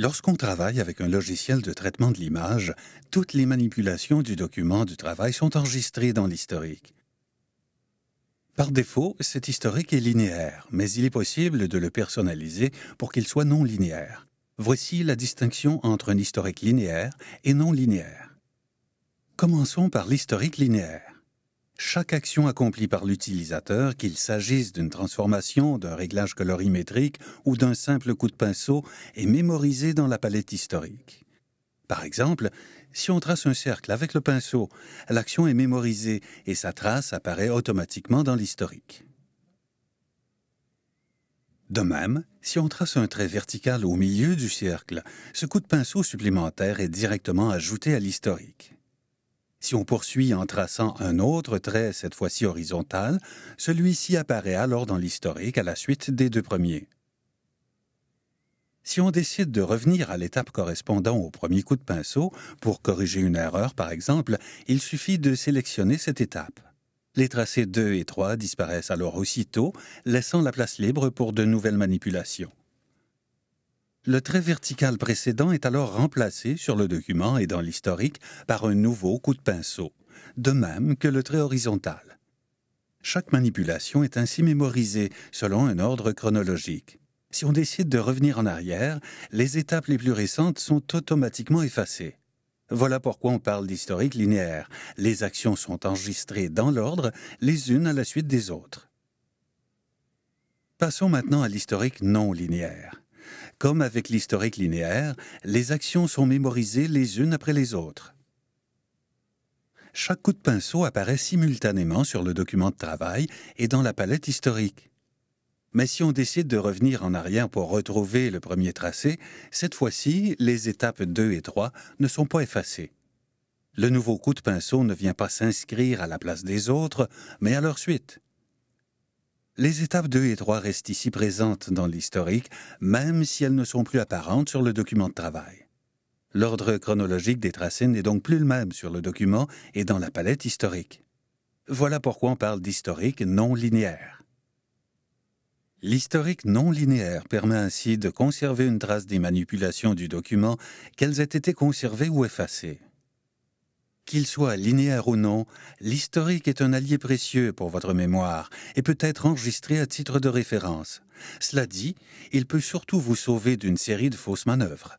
Lorsqu'on travaille avec un logiciel de traitement de l'image, toutes les manipulations du document du travail sont enregistrées dans l'historique. Par défaut, cet historique est linéaire, mais il est possible de le personnaliser pour qu'il soit non linéaire. Voici la distinction entre un historique linéaire et non linéaire. Commençons par l'historique linéaire. Chaque action accomplie par l'utilisateur, qu'il s'agisse d'une transformation, d'un réglage colorimétrique ou d'un simple coup de pinceau, est mémorisée dans la palette historique. Par exemple, si on trace un cercle avec le pinceau, l'action est mémorisée et sa trace apparaît automatiquement dans l'historique. De même, si on trace un trait vertical au milieu du cercle, ce coup de pinceau supplémentaire est directement ajouté à l'historique. Si on poursuit en traçant un autre trait, cette fois-ci horizontal, celui-ci apparaît alors dans l'historique à la suite des deux premiers. Si on décide de revenir à l'étape correspondant au premier coup de pinceau, pour corriger une erreur par exemple, il suffit de sélectionner cette étape. Les tracés 2 et 3 disparaissent alors aussitôt, laissant la place libre pour de nouvelles manipulations. Le trait vertical précédent est alors remplacé sur le document et dans l'historique par un nouveau coup de pinceau, de même que le trait horizontal. Chaque manipulation est ainsi mémorisée selon un ordre chronologique. Si on décide de revenir en arrière, les étapes les plus récentes sont automatiquement effacées. Voilà pourquoi on parle d'historique linéaire. Les actions sont enregistrées dans l'ordre, les unes à la suite des autres. Passons maintenant à l'historique non linéaire. Comme avec l'historique linéaire, les actions sont mémorisées les unes après les autres. Chaque coup de pinceau apparaît simultanément sur le document de travail et dans la palette historique. Mais si on décide de revenir en arrière pour retrouver le premier tracé, cette fois-ci, les étapes 2 et 3 ne sont pas effacées. Le nouveau coup de pinceau ne vient pas s'inscrire à la place des autres, mais à leur suite. Les étapes 2 et 3 restent ici présentes dans l'historique, même si elles ne sont plus apparentes sur le document de travail. L'ordre chronologique des tracés n'est donc plus le même sur le document et dans la palette historique. Voilà pourquoi on parle d'historique non linéaire. L'historique non linéaire permet ainsi de conserver une trace des manipulations du document, qu'elles aient été conservées ou effacées. Qu'il soit linéaire ou non, l'historique est un allié précieux pour votre mémoire et peut être enregistré à titre de référence. Cela dit, il peut surtout vous sauver d'une série de fausses manœuvres.